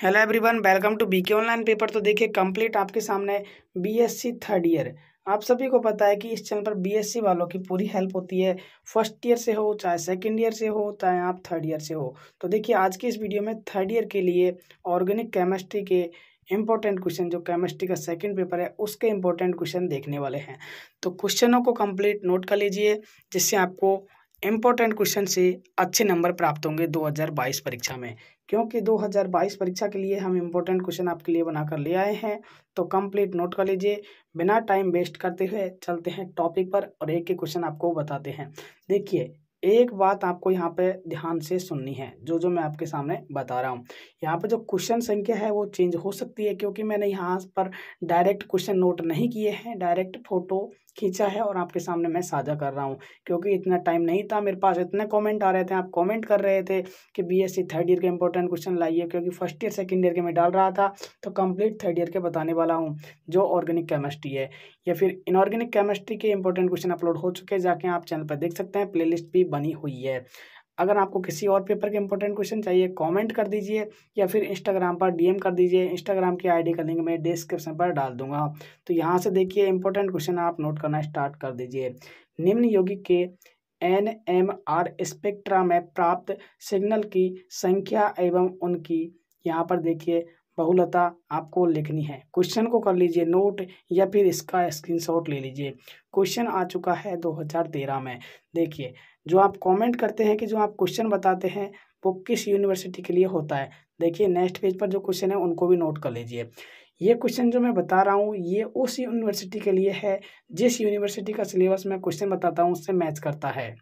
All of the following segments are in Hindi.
hello everyone welcome to BK online paper तो देखिए कंप्लीट आपके सामने बीएससी थर्ड ईयर आप सभी को पता है कि इस चैनल पर बीएससी वालों की पूरी हेल्प होती है फर्स्ट ईयर से हो चाहे सेकंड ईयर से हो चाहे आप थर्ड ईयर से हो तो देखिए आज की इस वीडियो में थर्ड ईयर के लिए ऑर्गेनिक केमिस्ट्री के इम्पॉर्टेंट क्वेश्चन जो केमिस्ट्री का सेकंड पेपर है उसके इंपॉर्टेंट क्वेश्चन देखने वाले हैं तो क्वेश्चनों को कंप्लीट नोट कर लीजिए जिससे आपको इम्पोर्टेंट क्वेश्चन से अच्छे नंबर प्राप्त होंगे 2022 परीक्षा में क्योंकि 2022 परीक्षा के लिए हम इम्पोर्टेंट क्वेश्चन आपके लिए बनाकर ले आए हैं तो कंप्लीट नोट कर लीजिए बिना टाइम वेस्ट करते हुए चलते हैं टॉपिक पर और एक एक क्वेश्चन आपको बताते हैं देखिए एक बात आपको यहाँ पे ध्यान से सुननी है जो जो मैं आपके सामने बता रहा हूँ यहाँ पर जो क्वेश्चन संख्या है वो चेंज हो सकती है क्योंकि मैंने यहाँ पर डायरेक्ट क्वेश्चन नोट नहीं किए हैं डायरेक्ट फोटो खींचा है और आपके सामने मैं साझा कर रहा हूँ क्योंकि इतना टाइम नहीं था मेरे पास इतने कमेंट आ रहे थे आप कमेंट कर रहे थे कि बीएससी थर्ड ईयर के इंपॉर्टेंट क्वेश्चन लाइए क्योंकि फर्स्ट ईयर सेकेंड ईयर के मैं डाल रहा था तो कंप्लीट थर्ड ईयर के बताने वाला हूँ जो ऑर्गेनिक केमिस्ट्री है या फिर इनऑर्गेनिक केमिस्ट्री के इंपॉर्टेंट क्वेश्चन अपलोड हो चुके हैं जाके आप चैनल पर देख सकते हैं प्ले भी बनी हुई है अगर आपको किसी और पेपर के इंपॉर्टेंट क्वेश्चन चाहिए कमेंट कर दीजिए या फिर इंस्टाग्राम पर डीएम कर दीजिए इंस्टाग्राम की आईडी का लिंक मैं डिस्क्रिप्शन पर डाल दूंगा तो यहाँ से देखिए इंपॉर्टेंट क्वेश्चन आप नोट करना स्टार्ट कर दीजिए निम्न यौगिक के एन एम आर स्पेक्ट्रा में प्राप्त सिग्नल की संख्या एवं उनकी यहाँ पर देखिए बहुलता आपको लिखनी है क्वेश्चन को कर लीजिए नोट या फिर इसका स्क्रीनशॉट ले लीजिए क्वेश्चन आ चुका है 2013 में देखिए जो आप कमेंट करते हैं कि जो आप क्वेश्चन बताते हैं वो किस यूनिवर्सिटी के लिए होता है देखिए नेक्स्ट पेज पर जो क्वेश्चन है उनको भी नोट कर लीजिए ये क्वेश्चन जो मैं बता रहा हूँ ये उस यूनिवर्सिटी के लिए है जिस यूनिवर्सिटी का सिलेबस मैं क्वेश्चन बताता हूँ उससे मैच करता है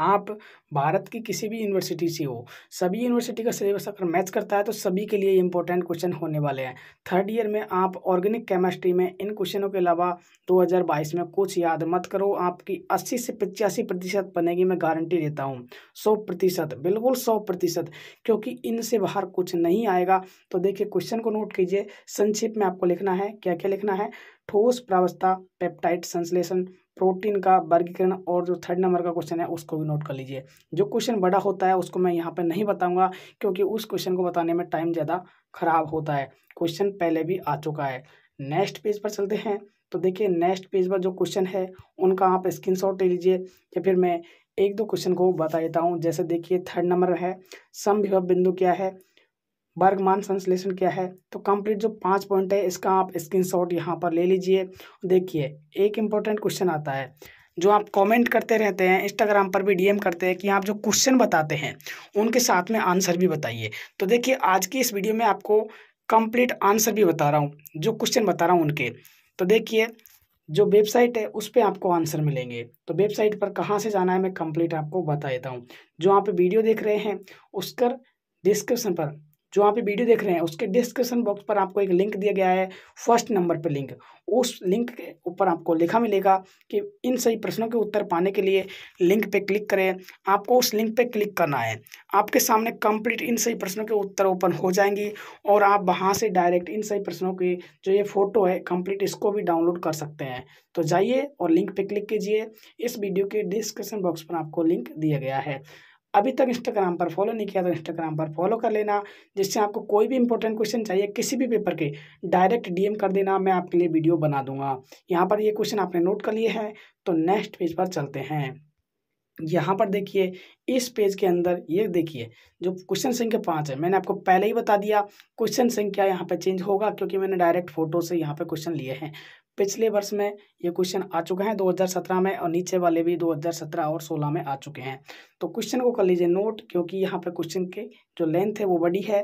आप भारत की किसी भी यूनिवर्सिटी से हो सभी यूनिवर्सिटी का सिलेबस अगर मैच करता है तो सभी के लिए इंपॉर्टेंट क्वेश्चन होने वाले हैं थर्ड ईयर में आप ऑर्गेनिक केमिस्ट्री में इन क्वेश्चनों के अलावा 2022 में कुछ याद मत करो आपकी 80 से पचासी प्रतिशत बनेगी मैं गारंटी देता हूँ सौ प्रतिशत बिल्कुल सौ प्रतिशत क्योंकि इनसे बाहर कुछ नहीं आएगा तो देखिए क्वेश्चन को नोट कीजिए संक्षिप्त में आपको लिखना है क्या क्या लिखना है ठोस प्रावस्था पेप्टाइड संश्लेषण प्रोटीन का वर्गीकरण और जो थर्ड नंबर का क्वेश्चन है उसको भी नोट कर लीजिए जो क्वेश्चन बड़ा होता है उसको मैं यहाँ पर नहीं बताऊँगा क्योंकि उस क्वेश्चन को बताने में टाइम ज़्यादा खराब होता है क्वेश्चन पहले भी आ चुका है नेक्स्ट पेज पर चलते हैं तो देखिए नेक्स्ट पेज पर जो क्वेश्चन है उनका आप स्क्रीन शॉट ले लीजिए या फिर मैं एक दो क्वेश्चन को बता देता हूँ जैसे देखिए थर्ड नंबर है सम विभव बिंदु क्या है वर्गमान संश्लेषण क्या है तो कंप्लीट जो पाँच पॉइंट है इसका आप स्क्रीन शॉट यहाँ पर ले लीजिए देखिए एक इंपॉर्टेंट क्वेश्चन आता है जो आप कमेंट करते रहते हैं इंस्टाग्राम पर भी डीएम करते हैं कि आप जो क्वेश्चन बताते हैं उनके साथ में आंसर भी बताइए तो देखिए आज की इस वीडियो में आपको कंप्लीट आंसर भी बता रहा हूँ जो क्वेश्चन बता रहा हूँ उनके तो देखिए जो वेबसाइट है उस पर आपको आंसर मिलेंगे तो वेबसाइट पर कहाँ से जाना है मैं कंप्लीट आपको बता देता हूँ जो आप वीडियो देख रहे हैं उस पर डिस्क्रिप्शन पर जो आप वीडियो देख रहे हैं उसके डिस्क्रिप्शन बॉक्स पर आपको एक लिंक दिया गया है फर्स्ट नंबर पर लिंक उस लिंक के ऊपर आपको लिखा मिलेगा कि इन सही प्रश्नों के उत्तर पाने के लिए लिंक पे क्लिक करें आपको उस लिंक पे क्लिक करना है आपके सामने कंप्लीट इन सही प्रश्नों के उत्तर ओपन हो जाएंगी और आप वहाँ से डायरेक्ट इन सही प्रश्नों की जो ये फ़ोटो है कंप्लीट इसको भी डाउनलोड कर सकते हैं तो जाइए और लिंक पर क्लिक कीजिए इस वीडियो के डिस्क्रिप्शन बॉक्स पर आपको लिंक दिया गया है अभी तक इंस्टाग्राम पर फॉलो नहीं किया तो इंस्टाग्राम पर फॉलो कर लेना जिससे आपको कोई भी इंपॉर्टेंट क्वेश्चन चाहिए किसी भी पेपर के डायरेक्ट डीएम कर देना मैं आपके लिए वीडियो बना दूंगा यहाँ पर ये क्वेश्चन आपने नोट कर लिए हैं तो नेक्स्ट पेज पर चलते हैं यहाँ पर देखिए इस पेज के अंदर ये देखिए जो क्वेश्चन संख्या पाँच है मैंने आपको पहले ही बता दिया क्वेश्चन संख्या यहाँ पर चेंज होगा क्योंकि मैंने डायरेक्ट फोटो से यहाँ पर क्वेश्चन लिए हैं पिछले वर्ष में ये क्वेश्चन आ चुका है 2017 में और नीचे वाले भी 2017 और 16 में आ चुके हैं तो क्वेश्चन को कर लीजिए नोट क्योंकि यहाँ पर क्वेश्चन के जो लेंथ है वो बड़ी है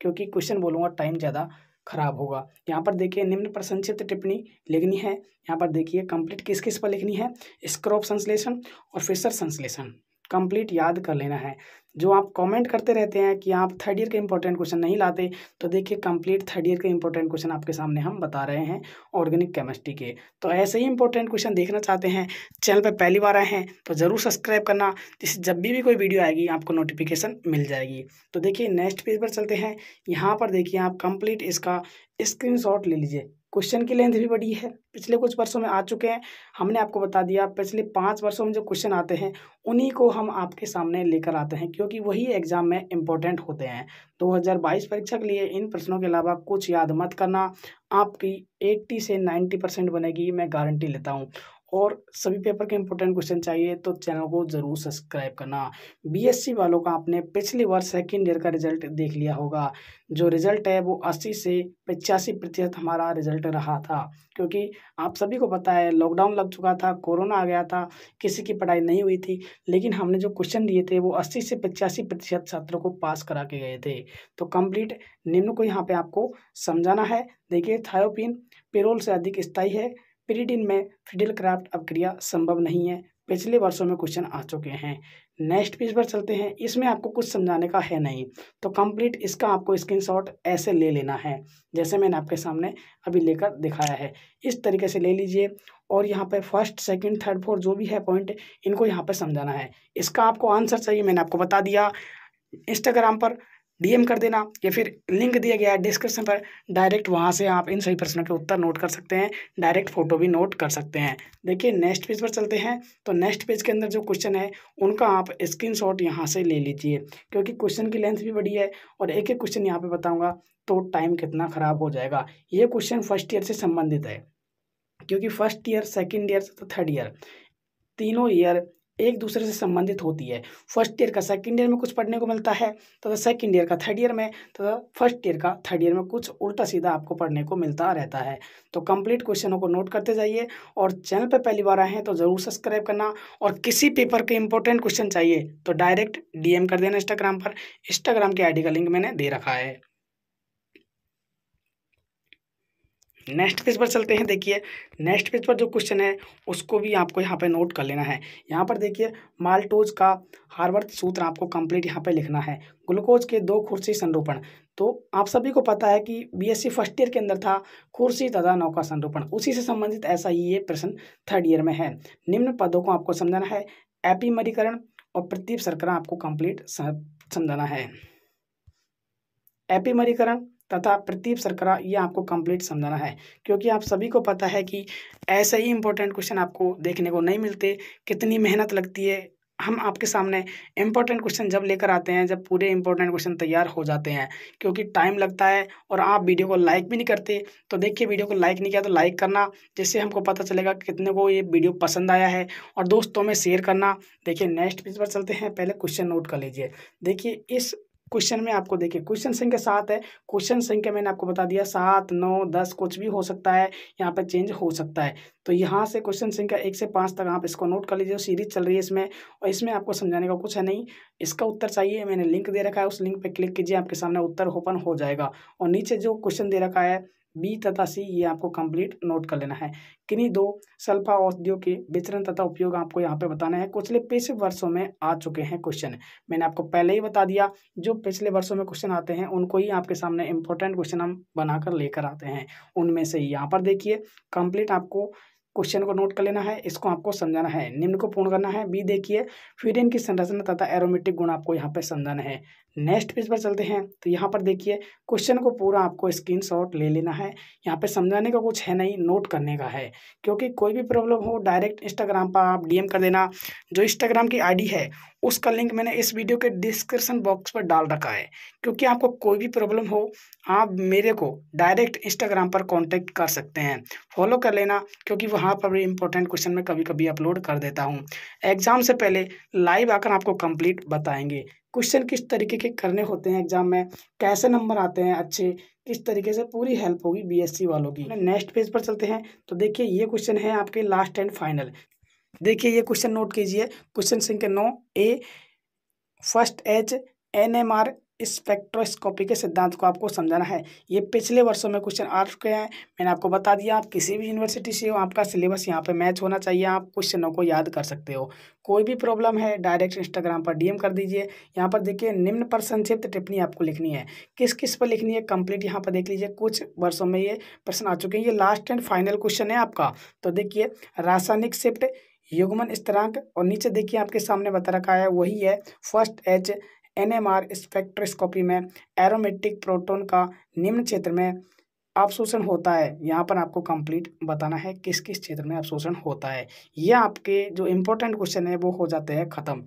क्योंकि क्वेश्चन बोलूँगा टाइम ज़्यादा खराब होगा यहाँ पर देखिए निम्न प्रसंक्षित टिप्पणी लिखनी है यहाँ पर देखिए कंप्लीट किस किस पर लिखनी है स्क्रोप संश्लेषण और फिशर संश्लेषण कंप्लीट याद कर लेना है जो आप कमेंट करते रहते हैं कि आप थर्ड ईयर के इंपॉर्टेंट क्वेश्चन नहीं लाते तो देखिए कंप्लीट थर्ड ईयर के इंपॉर्टेंट क्वेश्चन आपके सामने हम बता रहे हैं ऑर्गेनिक केमिस्ट्री के तो ऐसे ही इंपॉर्टेंट क्वेश्चन देखना चाहते हैं चैनल पर पहली बार आए हैं तो ज़रूर सब्सक्राइब करना जिससे जब भी भी कोई वीडियो आएगी आपको नोटिफिकेशन मिल जाएगी तो देखिए नेक्स्ट पेज पर चलते हैं यहाँ पर देखिए आप कंप्लीट इसका स्क्रीन ले लीजिए क्वेश्चन की लेंथ भी बड़ी है पिछले कुछ वर्षों में आ चुके हैं हमने आपको बता दिया पिछले पाँच वर्षों में जो क्वेश्चन आते हैं उन्हीं को हम आपके सामने लेकर आते हैं क्योंकि वही एग्ज़ाम में इम्पोर्टेंट होते हैं 2022 परीक्षा के लिए इन प्रश्नों के अलावा कुछ याद मत करना आपकी 80 से 90 परसेंट बनेगी मैं गारंटी लेता हूँ और सभी पेपर के इंपॉर्टेंट क्वेश्चन चाहिए तो चैनल को ज़रूर सब्सक्राइब करना बीएससी वालों का आपने पिछले वर्ष सेकेंड ईयर का रिजल्ट देख लिया होगा जो रिजल्ट है वो अस्सी से पचासी प्रतिशत हमारा रिजल्ट रहा था क्योंकि आप सभी को पता है लॉकडाउन लग चुका था कोरोना आ गया था किसी की पढ़ाई नहीं हुई थी लेकिन हमने जो क्वेश्चन दिए थे वो अस्सी से पचासी प्रतिशत छात्रों को पास करा के गए थे तो कंप्लीट निम्न को यहाँ पे आपको समझाना है देखिए थायोपिन पेरोल से अधिक स्थायी है प्रीडिन में फिडिल क्राफ्ट क्रिया संभव नहीं है पिछले वर्षों में क्वेश्चन आ चुके हैं नेक्स्ट पेज पर चलते हैं इसमें आपको कुछ समझाने का है नहीं तो कंप्लीट इसका आपको स्क्रीनशॉट ऐसे ले लेना है जैसे मैंने आपके सामने अभी लेकर दिखाया है इस तरीके से ले लीजिए और यहाँ पर फर्स्ट सेकंड थर्ड फोर्थ जो भी है पॉइंट इनको यहाँ पर समझाना है इसका आपको आंसर चाहिए मैंने आपको बता दिया इंस्टाग्राम पर डीएम कर देना या फिर लिंक दिया गया है डिस्क्रिप्शन पर डायरेक्ट वहाँ से आप इन सभी प्रश्नों के उत्तर नोट कर सकते हैं डायरेक्ट फोटो भी नोट कर सकते हैं देखिए नेक्स्ट पेज पर चलते हैं तो नेक्स्ट पेज के अंदर जो क्वेश्चन है उनका आप स्क्रीन शॉट यहाँ से ले लीजिए क्योंकि क्वेश्चन की लेंथ भी बड़ी है और एक एक क्वेश्चन यहाँ पर बताऊँगा तो टाइम कितना ख़राब हो जाएगा ये क्वेश्चन फर्स्ट ईयर से संबंधित है क्योंकि फर्स्ट ईयर सेकेंड ईयर तो थर्ड ईयर तीनों ईयर एक दूसरे से संबंधित होती है फर्स्ट ईयर का सेकेंड ईयर में कुछ पढ़ने को मिलता है तथा सेकेंड ईयर का थर्ड ईयर में तथा फर्स्ट ईयर का थर्ड ईयर में कुछ उल्टा सीधा आपको पढ़ने को मिलता रहता है तो कंप्लीट क्वेश्चनों को नोट करते जाइए और चैनल पर पहली बार आए हैं तो ज़रूर सब्सक्राइब करना और किसी पेपर के इंपॉर्टेंट क्वेश्चन चाहिए तो डायरेक्ट डी कर देना इंस्टाग्राम पर इंस्टाग्राम की आईडी का लिंक मैंने दे रखा है नेक्स्ट पेज पर चलते हैं देखिए नेक्स्ट पेज पर जो क्वेश्चन है उसको भी आपको यहाँ पर नोट कर लेना है यहाँ पर देखिए माल्टोज का हार्वर्थ सूत्र आपको कंप्लीट यहाँ पे लिखना है ग्लूकोज के दो खुर्सी संरूपण तो आप सभी को पता है कि बीएससी फर्स्ट ईयर के अंदर था कुर्सी तथा नौका संरूपण उसी से संबंधित ऐसा ही ये प्रश्न थर्ड ईयर में है निम्न पदों को आपको समझाना है एपीमरीकरण और प्रतीप सरकरण आपको कंप्लीट समझाना है एपीमरीकरण तथा प्रतीप सरकरा ये आपको कंप्लीट समझाना है क्योंकि आप सभी को पता है कि ऐसे ही इंपॉर्टेंट क्वेश्चन आपको देखने को नहीं मिलते कितनी मेहनत लगती है हम आपके सामने इम्पोर्टेंट क्वेश्चन जब लेकर आते हैं जब पूरे इम्पोर्टेंट क्वेश्चन तैयार हो जाते हैं क्योंकि टाइम लगता है और आप वीडियो को लाइक भी नहीं करते तो देखिए वीडियो को लाइक नहीं किया तो लाइक करना जिससे हमको पता चलेगा कितने को ये वीडियो पसंद आया है और दोस्तों में शेयर करना देखिए नेक्स्ट पेज पर चलते हैं पहले क्वेश्चन नोट कर लीजिए देखिए इस क्वेश्चन में आपको देखिए क्वेश्चन संख्या सात है क्वेश्चन संख्या मैंने आपको बता दिया सात नौ दस कुछ भी हो सकता है यहाँ पर चेंज हो सकता है तो यहाँ से क्वेश्चन संख्या एक से पाँच तक आप इसको नोट कर लीजिए सीरीज चल रही है इसमें और इसमें आपको समझाने का कुछ है नहीं इसका उत्तर चाहिए मैंने लिंक दे रखा है उस लिंक पर क्लिक कीजिए आपके सामने उत्तर ओपन हो जाएगा और नीचे जो क्वेश्चन दे रखा है बी तथा सी ये आपको कंप्लीट नोट कर लेना है किन्हीं दो सल्फा औषधियों के वितरण तथा उपयोग आपको यहाँ पे बताना है कुछ पिछले वर्षों में आ चुके हैं क्वेश्चन मैंने आपको पहले ही बता दिया जो पिछले वर्षों में क्वेश्चन आते हैं उनको ही आपके सामने इंपॉर्टेंट क्वेश्चन हम बनाकर लेकर आते हैं उनमें से यहाँ पर देखिए कंप्लीट आपको क्वेश्चन को नोट कर लेना है इसको आपको समझाना है निम्न को पूर्ण करना है बी देखिए फिर की संरचना तथा एरोमेटिक गुण आपको यहाँ पर समझाना है नेक्स्ट पेज पर चलते हैं तो यहाँ पर देखिए क्वेश्चन को पूरा आपको शॉट ले लेना है यहाँ पर समझाने का कुछ है नहीं नोट करने का है क्योंकि कोई भी प्रॉब्लम हो डायरेक्ट इंस्टाग्राम पर आप डी कर देना जो इंस्टाग्राम की आई है उसका लिंक मैंने इस वीडियो के डिस्क्रिप्शन बॉक्स पर डाल रखा है क्योंकि आपको कोई भी प्रॉब्लम हो आप मेरे को डायरेक्ट इंस्टाग्राम पर कॉन्टेक्ट कर सकते हैं फॉलो कर लेना क्योंकि वहाँ पर भी इंपॉर्टेंट क्वेश्चन मैं कभी कभी अपलोड कर देता हूँ एग्ज़ाम से पहले लाइव आकर आपको कंप्लीट बताएंगे क्वेश्चन किस तरीके के करने होते हैं एग्ज़ाम में कैसे नंबर आते हैं अच्छे किस तरीके से पूरी हेल्प होगी बीएससी वालों की नेक्स्ट पेज पर चलते हैं तो देखिए ये क्वेश्चन है आपके लास्ट एंड फाइनल देखिए ये क्वेश्चन नोट कीजिए क्वेश्चन संख्या नौ A first H N M R spectroscopy के सिद्धांत को आपको समझाना है ये पिछले वर्षों में क्वेश्चन आ चुके हैं मैंने आपको बता दिया आप किसी भी यूनिवर्सिटी से हो आपका सिलेबस यहाँ पे मैच होना चाहिए आप क्वेश्चनों को याद कर सकते हो कोई भी प्रॉब्लम है डायरेक्ट इंस्टाग्राम पर डीएम कर दीजिए यहाँ पर देखिए निम्न पर संक्षिप्त टिप्पणी आपको लिखनी है किस किस पर लिखनी है कंप्लीट यहाँ पर देख लीजिए कुछ वर्षों में ये प्रश्न आ चुके हैं ये लास्ट एंड फाइनल क्वेश्चन है आपका तो देखिए रासायनिक शिफ्ट युगमन स्तरांक और नीचे देखिए आपके सामने बता रखा है वही है first H N M R spectroscopy में एरोमेटिक प्रोटोन का निम्न क्षेत्र में अपशोषण होता है यहाँ पर आपको कंप्लीट बताना है किस किस क्षेत्र में अपशोषण होता है ये आपके जो इम्पोर्टेंट क्वेश्चन है वो हो जाते हैं ख़त्म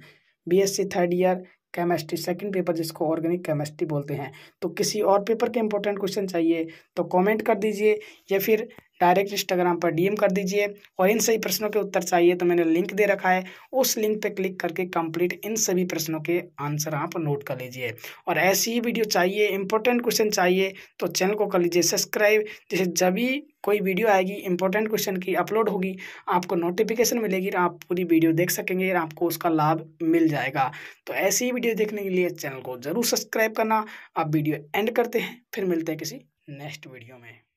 BSc third year chemistry second paper जिसको ऑर्गेनिक केमिस्ट्री बोलते हैं तो किसी और पेपर के इंपॉर्टेंट क्वेश्चन चाहिए तो कॉमेंट कर दीजिए या फिर डायरेक्ट इंस्टाग्राम पर डीएम कर दीजिए और इन सभी प्रश्नों के उत्तर चाहिए तो मैंने लिंक दे रखा है उस लिंक पर क्लिक करके कंप्लीट इन सभी प्रश्नों के आंसर आप नोट कर लीजिए और ऐसी ही वीडियो चाहिए इंपॉर्टेंट क्वेश्चन चाहिए तो चैनल को कर लीजिए सब्सक्राइब जैसे जब भी कोई वीडियो आएगी इंपॉर्टेंट क्वेश्चन की अपलोड होगी आपको नोटिफिकेशन मिलेगी आप पूरी वीडियो देख सकेंगे और आपको उसका लाभ मिल जाएगा तो ऐसी ही वीडियो देखने के लिए चैनल को ज़रूर सब्सक्राइब करना आप वीडियो एंड करते हैं फिर मिलते हैं किसी नेक्स्ट वीडियो में